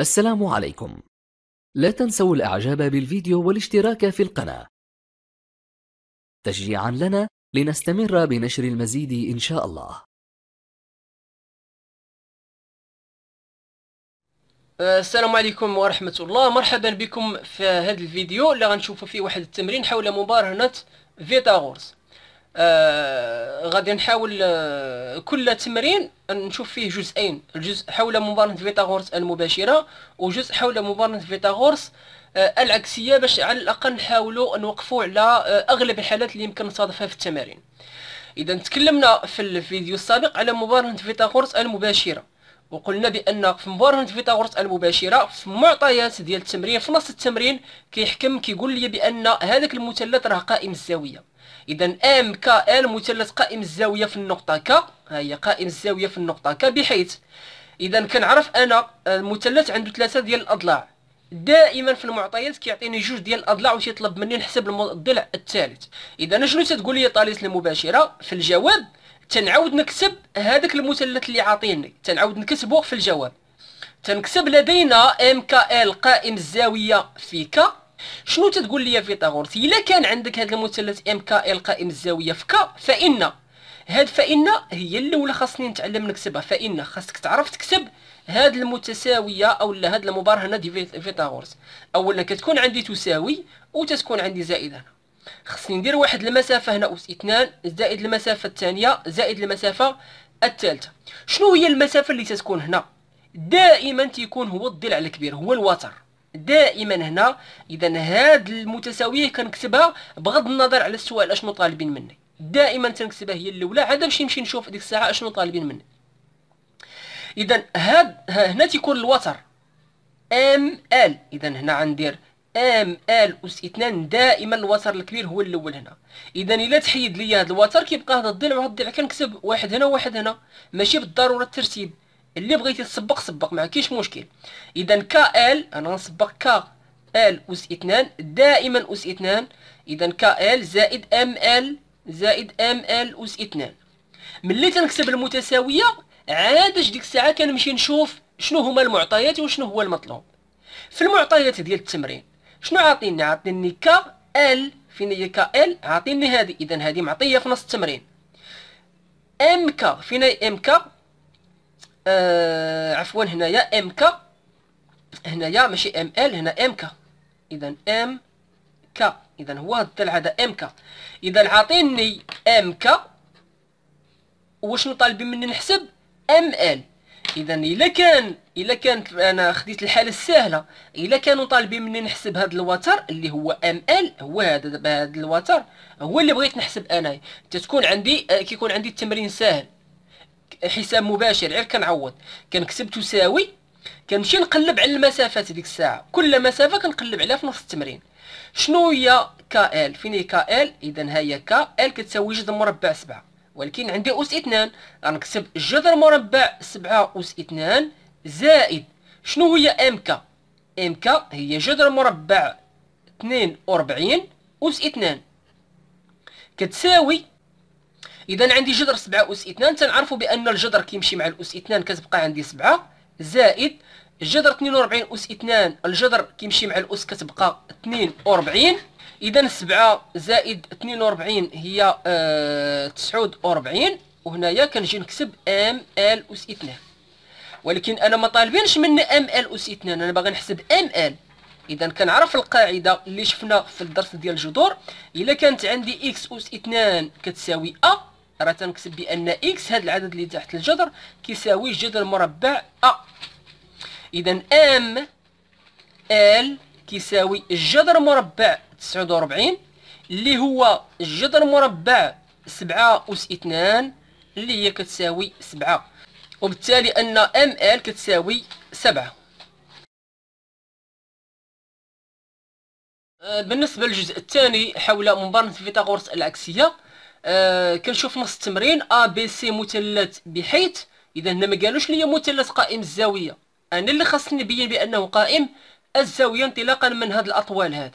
السلام عليكم لا تنسوا الاعجاب بالفيديو والاشتراك في القناة تشجيعا لنا لنستمر بنشر المزيد إن شاء الله السلام عليكم ورحمة الله مرحبا بكم في هذا الفيديو اللي غنشوفوا فيه واحد التمرين حول مباراة فيتاغورس آه غادي نحاول آه كل تمرين نشوف فيه جزئين الجزء حول مباراة فيتاغورس المباشرة وجزء حول مباراة فيتاغورس آه العكسية باش على الأقل نحاولوا نوقفوا على آه أغلب الحالات اللي يمكن نصادفها في التمارين إذا تكلمنا في الفيديو السابق على مباراة فيتاغورس المباشرة وقلنا بان في مبرهنة فيثاغورس المباشره في المعطيات ديال التمرين في نص التمرين كيحكم كيقول لي بان هذاك المثلث راه قائم الزاويه اذا ام ك ال مثلث قائم الزاويه في النقطه ك ها هي قائم الزاويه في النقطه ك بحيث اذا كنعرف انا المثلث عنده ثلاثه ديال الاضلاع دائما في المعطيات كيعطيني جوج ديال الاضلاع تيطلب مني نحسب الضلع الثالث اذا شنو تتقول لي طاليس المباشره في الجواب تنعاود نكتب هذاك المثلث اللي عاطيني تنعاود نكتبه في الجواب تنكتب لدينا ام كا ال قائم الزاويه في كا شنو تتقول لي فيثاغورس الا كان عندك هذا المثلث ام كا ال قائم الزاويه في كا فان هاد فان هي الاولى خاصني نتعلم نكتبها فان خاصك تعرف تكتب هاد المتساويه او لا هاد المبرهنه ديال فيثاغورس اولا كتكون عندي تساوي وتتكون عندي زائده خصني ندير واحد المسافة هنا أس اثنان زائد المسافة الثانية زائد المسافة الثالثة شنو هي المسافة اللي تتكون هنا دائما تيكون هو الضلع الكبير هو الوتر دائما هنا اذا هاد المتساويه كنكتبها بغض النظر على السؤال اشنو طالبين مني دائما تنكتبها هي الاولى عاد باش نمشي نشوف ديك الساعه اشنو طالبين مني اذا هاد هنا تيكون الوتر ام ال اذا هنا غندير ام ال اس 2 دائما الوتر الكبير هو الاول هنا اذا الا تحيد لي هذا الوتر كيبقى هذا الضلع وهذا الضلع كنكتب واحد هنا وواحد هنا ماشي بالضروره الترتيب اللي بغيتي تسبق سبق ما كاينش مشكل اذا ك ال انا غنسبق ك ال اس 2 دائما اس 2 اذا ك ال زائد ام ال زائد ام ال اس 2 ملي تنكتب المتساويه عادش ديك الساعه كنمشي نشوف شنو هما المعطيات وشنو هو المطلوب في المعطيات ديال التمرين شنو عاطيني عاطيني ك ال فين هي ك ال عاطيني هذه اذا هذه معطيه في نص التمرين ام كا فين هي ام كا آه عفوا هنايا ام كا هنايا ماشي ام ال هنا ام كا اذا ام كا اذا هو الضلع هذا ام كا اذا عاطيني ام كا وشنو طالبين مني نحسب ام ال اذا الا كان الا كانت انا خديت الحاله السهله الا كانوا طالبين مني نحسب هذا الوتر اللي هو ام ال هو هذا دابا هذا الوتر هو اللي بغيت نحسب انايا تتكون عندي آه، كيكون عندي التمرين ساهل حساب مباشر غير كنعوض كنكتب تساوي كنمشي نقلب على المسافات ديك الساعه كل مسافه كنقلب عليها في نص التمرين شنو هي ك ال فين هي ك ال اذا ها هي ك ال كتساوي جذر مربع سبعة ولكن عندي أس اثنان غنكتب جذر مربع سبعة أس اثنان زائد شنو هي إم كا هي جذر مربع وربعين أس اثنان كتساوي اذا عندي جذر سبعة اس إثنان تنعرفوا بان الجذر كيمشي مع الاس إثنان كتبقى عندي سبعة زائد الجذر 42 أس 2 الجذر كيمشي مع الأس كتبقى 42 إذا 7 زائد 42 هي آه 49 وهنايا كنجي نكتب ام ال أس 2 ولكن أنا ما طالبينش منا ام ال أس 2 أنا باغي نحسب ام ال اذا كنعرف القاعده اللي شفنا في الدرس ديال الجذور الا كانت عندي اكس اس 2 كتساوي ا راه تنكتب بان اكس هذا العدد اللي تحت الجذر كيساوي الجذر المربع ا إذا أم ال كيساوي الجذر مربع 49 اللي هو الجذر مربع 7 أس 2 اللي هي كتساوي 7 وبالتالي أن ام ال كتساوي 7 آه، بالنسبة للجزء الثاني حول مبرمجة فيثاغورس العكسية أه كنشوف نص التمرين ا بي سي مثلث بحيث إذا هنا ما قالوش ليا مثلث قائم الزاوية انا اللي خاصني نبين بانه قائم الزاويه انطلاقا من هاد الاطوال هذه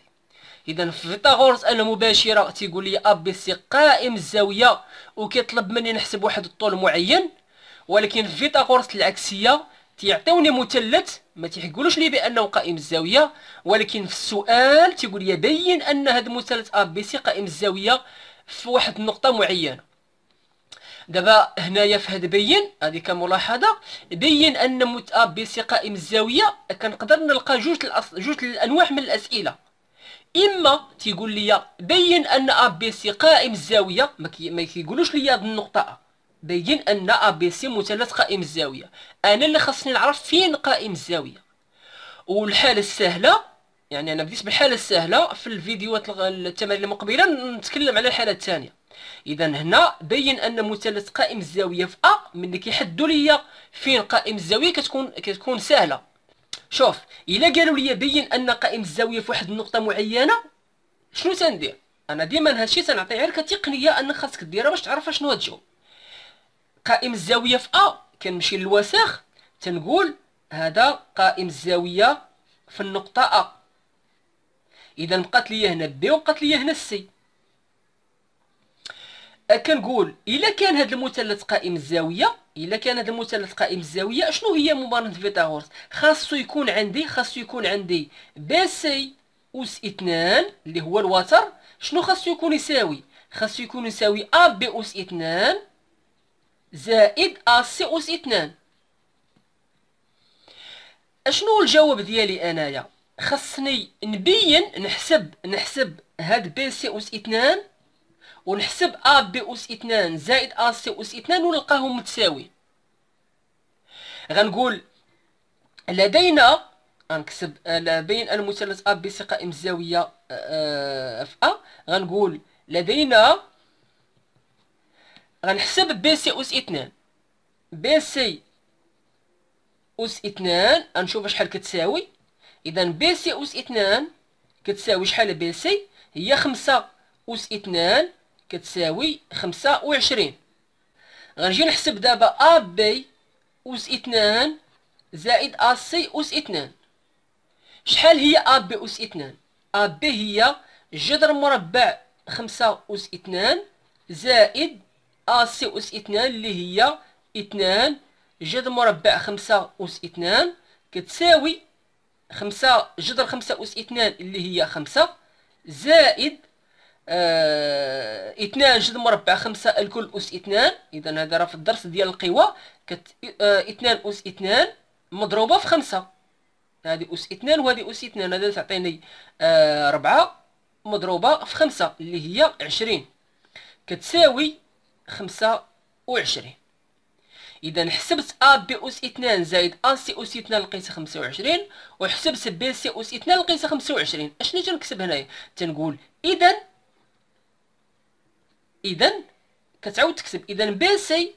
اذا فيثاغورس انا مباشره تيقول لي ا بي سي قائم الزاويه وكيطلب مني نحسب واحد الطول معين ولكن فيثاغورس العكسيه تيعطيوني مثلث ما تيحكولوش لي بانه قائم الزاويه ولكن في السؤال تيقول لي بين ان هذا المثلث ا بي سي قائم الزاويه في واحد النقطه معينه دابا هنايا في هاد بين هذه كملاحظه بين ان متاب قائم الزاويه كنقدر نلقى جوج جوج الانواع من الاسئله اما تيقول لي بين ان ا بي سي قائم الزاويه ما كيقولوش لي هاد النقطه أ بين ان ا بي سي مثلث قائم الزاويه انا اللي خاصني نعرف فين قائم الزاويه والحاله السهله يعني انا بديت بالحاله السهله في الفيديوهات التمارين المقبله نتكلم على الحاله الثانيه اذا هنا بين ان مثلث قائم الزاويه في ا ملي كيحدوا ليا فين قائم الزاويه كتكون كتكون سهله شوف الا قالوا لي بين ان قائم الزاويه في واحد النقطه معينه شنو تندير انا ديما هادشي تنعطي غير كتقنيه ان خاصك ديرها باش تعرف شنو هتجاوب قائم الزاويه في ا كنمشي للوساخ تنقول هذا قائم الزاويه في النقطه ا اذا بقات لي هنا بي وبقات لي هنا سي أه، كنقول الا كان هذا المثلث قائم الزاويه الا كان هذا المثلث قائم الزاويه شنو هي مبارنه فيثاغورس خاصو يكون عندي خاصو يكون عندي بي سي اس اثنان اللي هو الوتر شنو خاصو يكون يساوي خاصو يكون يساوي ا بي اس اثنان زائد ا سي اس اثنان اشنو الجواب ديالي انايا خاصني نبين نحسب نحسب هاد بي سي اس اثنان ونحسب أ بي أس اثنان زائد أ سي أس اثنان ونلقاهم متساوي غنقول لدينا غنكسب بين المثلث أ بي سي قائم الزاوية في آه، أ غنقول لدينا غنحسب بي سي أس اثنان بي سي أس اثنان غنشوف شحال كتساوي إذا بي سي أس اثنان كتساوي شحال بي سي هي خمسة أس اثنان كتساوي خمسة وعشرين غنجي نحسب دابا أ بي أوس اثنان زائد أ سي أوس اثنان شحال هي أ بي أوس اثنان أ بي هي جذر مربع خمسة أوس اثنان زائد أ سي أوس اثنان اللي هي اثنان جذر مربع خمسة أوس اثنان كتساوي خمسة جذر خمسة أوس اثنان اللي هي خمسة زائد آه اثنان جذر مربع خمسة الكل أس اثنان إذا هذا راه في الدرس ديال القوى كت آه اثنان أس اثنان مضروبة في خمسة هذه أس اثنان وهذه أس اثنان هذا تعطيني آه ربعة مضروبة في خمسة اللي هي عشرين كتساوي خمسة وعشرين إذا حسبت أ ب أس اثنان زائد أ سي أس اثنان لقيت خمسة وعشرين وحسبت ب سي أس اثنان لقيت خمسة وعشرين أشنو تنكتب هنايا تنقول إذا اذا كتعاود تكتب اذا بي سي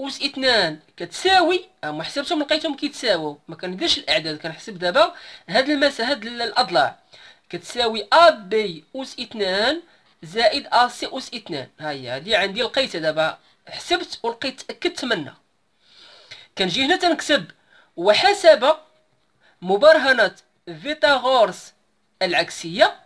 اس اثنان كتساوي هما حسبتهم لقيتهم كيتساووا ما كنديرش الاعداد كنحسب دابا هاد المسا هاد الاضلاع كتساوي ا بي اس اثنان زائد ا سي اس اثنان ها هي هادي عندي لقيتها دابا حسبت ولقيت تاكدت منها كنجي هنا تنكتب وحسب مبرهنه فيتاغورس العكسيه